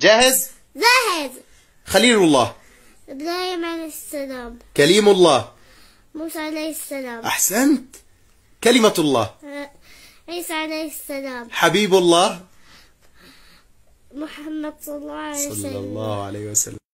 جاهز؟ جاهز خليل الله إبراهيم عليه السلام كليم الله موسى عليه السلام أحسنت كلمة الله عيسى عليه السلام حبيب الله محمد صلى الله عليه وسلم صلى الله عليه وسلم